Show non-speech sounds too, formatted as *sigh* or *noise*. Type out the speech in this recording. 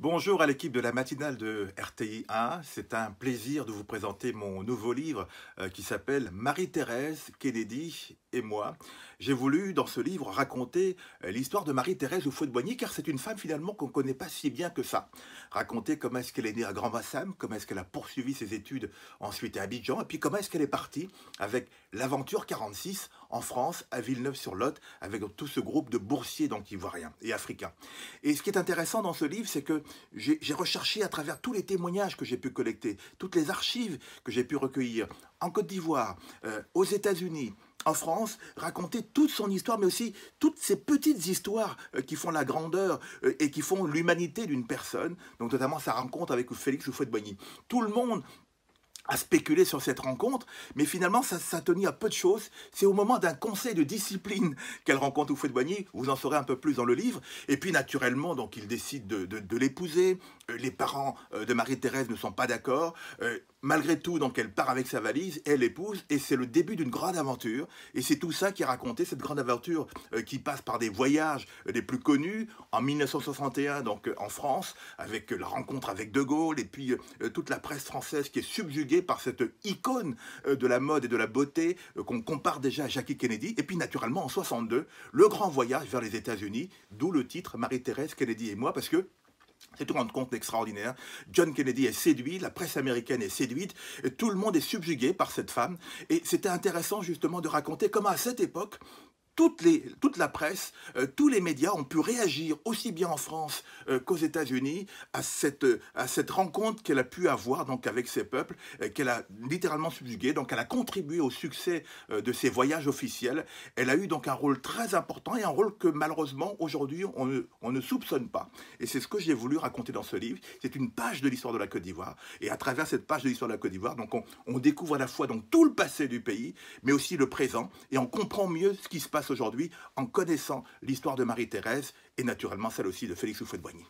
Bonjour à l'équipe de la matinale de RTI 1. C'est un plaisir de vous présenter mon nouveau livre euh, qui s'appelle Marie-Thérèse Kennedy et moi. J'ai voulu, dans ce livre, raconter euh, l'histoire de Marie-Thérèse ou Boigny, car c'est une femme finalement qu'on ne connaît pas si bien que ça. Raconter comment est-ce qu'elle est née à Grand-Bassam, comment est-ce qu'elle a poursuivi ses études ensuite à Abidjan, et puis comment est-ce qu'elle est partie avec l'aventure 46 en France, à Villeneuve-sur-Lot, avec tout ce groupe de boursiers, donc ivoiriens et africains. Et ce qui est intéressant dans ce livre, c'est que j'ai recherché à travers tous les témoignages que j'ai pu collecter, toutes les archives que j'ai pu recueillir, en Côte d'Ivoire, euh, aux États-Unis, en France, raconter toute son histoire, mais aussi toutes ces petites histoires euh, qui font la grandeur euh, et qui font l'humanité d'une personne, donc notamment sa rencontre avec Félix de boigny Tout le monde a spéculé sur cette rencontre, mais finalement, ça, ça tenait à peu de choses. C'est au moment d'un conseil de discipline *laughs* qu'elle rencontre Oufouet Boigny, vous en saurez un peu plus dans le livre. Et puis, naturellement, donc, il décide de l'épouser. Euh, les parents de Marie-Thérèse ne sont pas d'accord. Malgré tout, donc elle part avec sa valise, elle épouse, et c'est le début d'une grande aventure. Et c'est tout ça qui est raconté, cette grande aventure euh, qui passe par des voyages les euh, plus connus en 1961, donc euh, en France, avec la rencontre avec De Gaulle, et puis toute la presse française qui est subjuguée par cette icône de la mode et de la beauté qu'on compare déjà à Jackie Kennedy. Et puis naturellement en 62, le grand voyage vers les États-Unis, d'où le titre Marie-Thérèse Kennedy et moi, parce que c'est rendre compte extraordinaire. John Kennedy est séduit, la presse américaine est séduite, tout le monde est subjugué par cette femme. Et c'était intéressant justement de raconter comment à cette époque, toute, les, toute la presse, euh, tous les médias ont pu réagir aussi bien en France euh, qu'aux États-Unis à cette, à cette rencontre qu'elle a pu avoir donc avec ces peuples, euh, qu'elle a littéralement subjugué. Donc elle a contribué au succès de ses voyages officiels. Elle a eu donc un rôle très important et un rôle que malheureusement aujourd'hui on, ne, soupçonne pas. Et c'est ce que j'ai voulu raconter dans ce livre. C'est une page de l'histoire de la Côte d'Ivoire. Et à travers cette page de l'histoire de la Côte d'Ivoire, donc on, on découvre à la fois donc tout le passé du pays, mais aussi le présent, et on comprend mieux ce qui se passe aujourd'hui en connaissant l'histoire de Marie-Thérèse et naturellement celle aussi de Félix de boigny